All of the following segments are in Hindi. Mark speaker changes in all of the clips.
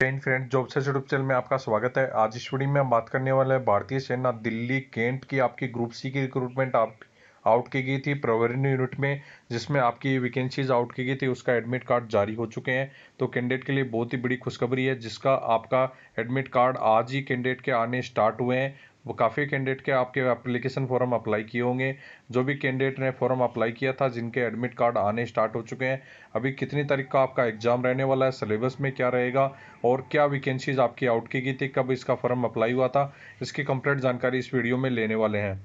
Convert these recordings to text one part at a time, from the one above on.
Speaker 1: ट्रेन फ्रेंड जॉब से चैनल में आपका स्वागत है आज इस वीडियो में हम बात करने वाले हैं भारतीय सेना दिल्ली कैंट की आपकी ग्रुप सी की रिक्रूटमेंट आप आउट की गई थी प्रवरण यूनिट में जिसमें आपकी वैकेंसीज आउट की गई थी उसका एडमिट कार्ड जारी हो चुके हैं तो कैंडिडेट के लिए बहुत ही बड़ी खुशखबरी है जिसका आपका एडमिट कार्ड आज ही कैंडिडेट के आने स्टार्ट हुए हैं वो काफ़ी कैंडिडेट के आपके एप्लीकेशन फॉर्म अप्लाई किए होंगे जो भी कैंडिडेट ने फॉर्म अप्लाई किया था जिनके एडमिट कार्ड आने स्टार्ट हो चुके हैं अभी कितनी तारीख का आपका एग्ज़ाम रहने वाला है सिलेबस में क्या रहेगा और क्या वैकेंसीज आपकी आउट की गई थी कब इसका फॉर्म अप्लाई हुआ था इसकी कंप्लीट जानकारी इस वीडियो में लेने वाले हैं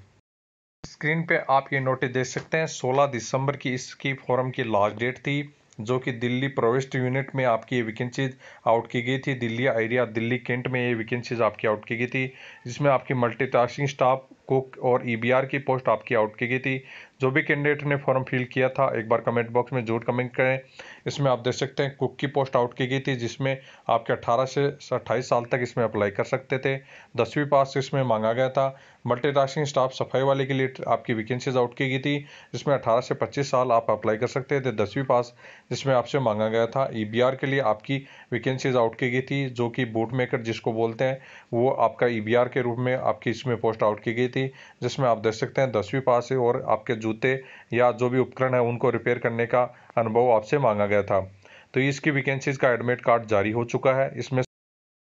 Speaker 1: स्क्रीन पे आप ये नोटिस देख सकते हैं 16 दिसंबर की इसकी फॉर्म की लास्ट डेट थी जो कि दिल्ली प्रोवेस्ट यूनिट में आपकी ये वैकेंसीज आउट की गई थी दिल्ली एरिया दिल्ली कैंट में ये वैकेंसीज आपकी आउट की गई थी जिसमें आपकी मल्टीटास्किंग स्टाफ कुक और ईबीआर e की पोस्ट आपकी आउट की गई थी जो भी कैंडिडेट ने फॉर्म फिल किया था एक बार कमेंट बॉक्स में जरूर कमेंट करें इसमें आप देख सकते हैं कुक की पोस्ट आउट की गई थी जिसमें आपके 18 से 28 साल तक इसमें अप्लाई कर सकते थे दसवीं पास इसमें मांगा गया था मल्टीटास्किंग स्टाफ सफाई वाले के लिए आपकी वैकेंसीज आउट की गई थी जिसमें 18 से 25 साल आप अप्लाई कर सकते थे दसवीं पास जिसमें आपसे मांगा गया था ई e के लिए आपकी वैकेंसीज आउट की गई थी जो कि बूट मेकर जिसको बोलते हैं वो आपका ई e के रूप में आपकी इसमें पोस्ट आउट की गई थी जिसमें आप देख सकते हैं दसवीं पास और आपके जूते जूते या जो भी उपकरण है उनको रिपेयर करने का अनुभव आपसे मांगा गया था तो इसकी वैकेंसीज का एडमिट कार्ड जारी हो चुका है इसमें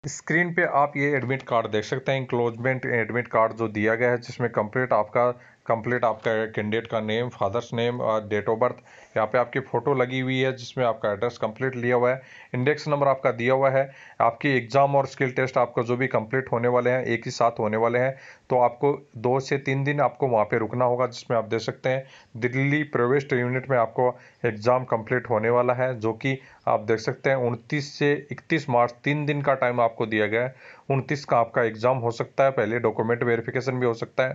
Speaker 1: स्क्रीन पे आप ये एडमिट कार्ड देख सकते हैं इंक्लोजमेंट एडमिट कार्ड जो दिया गया है जिसमें कंप्लीट आपका कंप्लीट आपका कैंडिडेट का नेम फादर्स नेम और डेट ऑफ बर्थ यहाँ पे आपकी फ़ोटो लगी हुई है जिसमें आपका एड्रेस कंप्लीट लिया हुआ है इंडेक्स नंबर आपका दिया हुआ है आपकी एग्ज़ाम और स्किल टेस्ट आपका जो भी कंप्लीट होने वाले हैं एक ही साथ होने वाले हैं तो आपको दो से तीन दिन आपको वहाँ पर रुकना होगा जिसमें आप दे सकते हैं दिल्ली प्रवेश यूनिट में आपको एग्ज़ाम कम्प्लीट होने वाला है जो कि आप देख सकते हैं उनतीस से इकतीस मार्च तीन दिन का टाइम आपको दिया गया है उनतीस का आपका एग्ज़ाम हो सकता है पहले डॉक्यूमेंट वेरिफिकेशन भी हो सकता है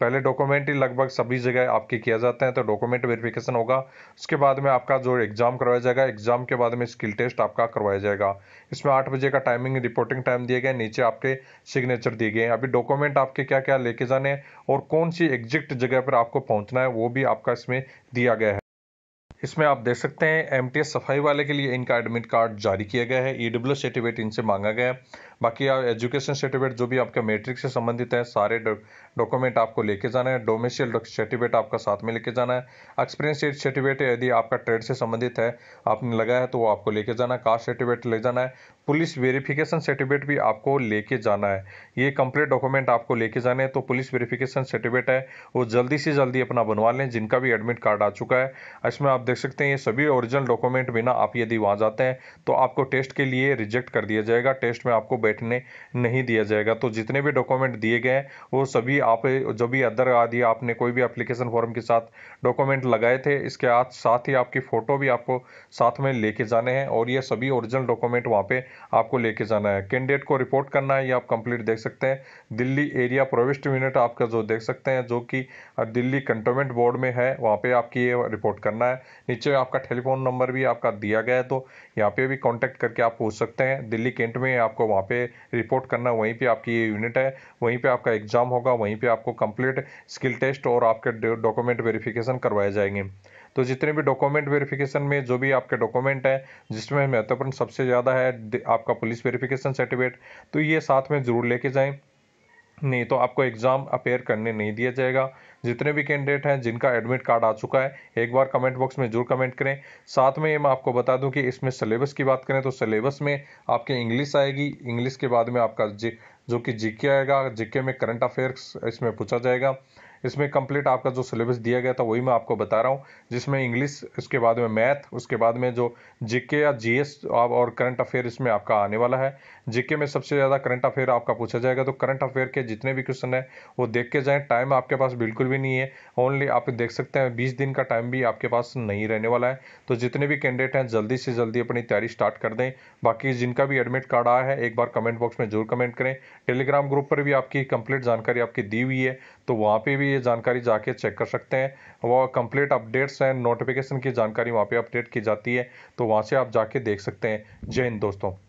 Speaker 1: पहले डॉक्यूमेंट ही लगभग सभी जगह आपके किया जाता है तो डॉक्यूमेंट वेरिफिकेशन होगा उसके बाद में आपका जो एग्ज़ाम करवाया जाएगा एग्ज़ाम के बाद में स्किल टेस्ट आपका करवाया जाएगा इसमें आठ बजे का टाइमिंग रिपोर्टिंग टाइम दिए गए नीचे आपके सिग्नेचर दिए गए अभी डॉक्यूमेंट आपके क्या क्या लेके जाने और कौन सी एग्जैक्ट जगह पर आपको पहुँचना है वो भी आपका इसमें दिया गया है इसमें आप देख सकते हैं एम सफाई वाले के लिए इनका एडमिट कार्ड जारी किया गया है ई डब्ल्यू सर्टिफिकेट इनसे मांगा गया है बाकी आप एजुकेशन सर्टिफिकेट जो भी आपका मेट्रिक से संबंधित है सारे डॉक्यूमेंट आपको लेके जाना है डोमेशियल सर्टिफिकेट आपका साथ में लेके जाना है एक्सपीरियंस सर्टिफिकेट यदि आपका ट्रेड से संबंधित है आपने लगाया है तो वो आपको लेके जाना है कास्ट सर्टिफिकेट ले जाना है पुलिस वेरिफिकेशन सर्टिफिकेट भी आपको लेके जाना है ये कंप्लीट डॉक्यूमेंट आपको लेके जाने हैं तो पुलिस वेरिफिकेशन सर्टिफिकेट है वो जल्दी से जल्दी अपना बनवा लें जिनका भी एडमिट कार्ड आ चुका है इसमें आप देख सकते हैं ये सभी ओरिजिनल डॉक्यूमेंट बिना आप यदि वहाँ जाते हैं तो आपको टेस्ट के लिए रिजेक्ट कर दिया जाएगा टेस्ट में आपको बैठने नहीं दिया जाएगा तो जितने भी डॉक्यूमेंट दिए गए हैं वो सभी आप जो भी अदर आदि आपने कोई भी अप्लीकेशन फॉर्म के साथ डॉक्यूमेंट लगाए थे इसके साथ ही आपकी फ़ोटो भी आपको साथ में लेके जाने हैं और ये सभी ओरिजिनल डॉक्यूमेंट वहाँ पर आपको लेके जाना है कैंडिडेट को रिपोर्ट करना है ये आप कंप्लीट देख सकते हैं दिल्ली एरिया प्रोविस्ट यूनिट आपका जो देख सकते हैं जो कि दिल्ली कंटोनमेंट बोर्ड में है वहाँ पे आपकी ये रिपोर्ट करना है नीचे आपका टेलीफोन नंबर भी आपका दिया गया है तो यहाँ पे भी कॉन्टैक्ट करके आप पूछ सकते हैं दिल्ली कैंट में आपको वहाँ पे रिपोर्ट करना है वहीं पर आपकी ये यूनिट है वहीं पर आपका एग्ज़ाम होगा वहीं पर आपको कंप्लीट स्किल टेस्ट और आपके डॉक्यूमेंट वेरीफिकेशन करवाए जाएंगे तो जितने भी डॉक्यूमेंट वेरिफिकेशन में जो भी आपके डॉक्यूमेंट है जिसमें महत्वपूर्ण सबसे ज़्यादा है आपका पुलिस वेरिफिकेशन सर्टिफिकेट तो ये साथ में ज़रूर लेके जाएँ नहीं तो आपको एग्ज़ाम अपेयर करने नहीं दिया जाएगा जितने भी कैंडिडेट हैं जिनका एडमिट कार्ड आ चुका है एक बार कमेंट बॉक्स में जरूर कमेंट करें साथ में मैं आपको बता दूं कि इसमें सिलेबस की बात करें तो सिलेबस में आपके इंग्लिश आएगी इंग्लिश के बाद में आपका जी जो कि जीके आएगा जीके में करंट अफेयर्स इसमें पूछा जाएगा इसमें कंप्लीट आपका जो सिलेबस दिया गया था वही मैं आपको बता रहा हूँ जिसमें इंग्लिश उसके बाद में मैथ उसके बाद में जो जीके या जीएस और करंट अफेयर इसमें आपका आने वाला है जीके में सबसे ज़्यादा करंट अफेयर आपका पूछा जाएगा तो करंट अफेयर के जितने भी क्वेश्चन हैं वो देख के जाएँ टाइम आपके पास बिल्कुल भी भी नहीं है ओनली आप देख सकते हैं बीस दिन का टाइम भी आपके पास नहीं रहने वाला है तो जितने भी कैंडिडेट हैं जल्दी से जल्दी अपनी तैयारी स्टार्ट कर दें बाकी जिनका भी एडमिट कार्ड आया है एक बार कमेंट बॉक्स में जरूर कमेंट करें टेलीग्राम ग्रुप पर भी आपकी कंप्लीट जानकारी आपकी दी हुई है तो वहाँ पर भी ये जानकारी जाके चेक कर सकते हैं वह कंप्लीट अपडेट्स एंड नोटिफिकेशन की जानकारी वहाँ पर अपडेट की जाती है तो वहाँ से आप जाके देख सकते हैं जय हिंद दोस्तों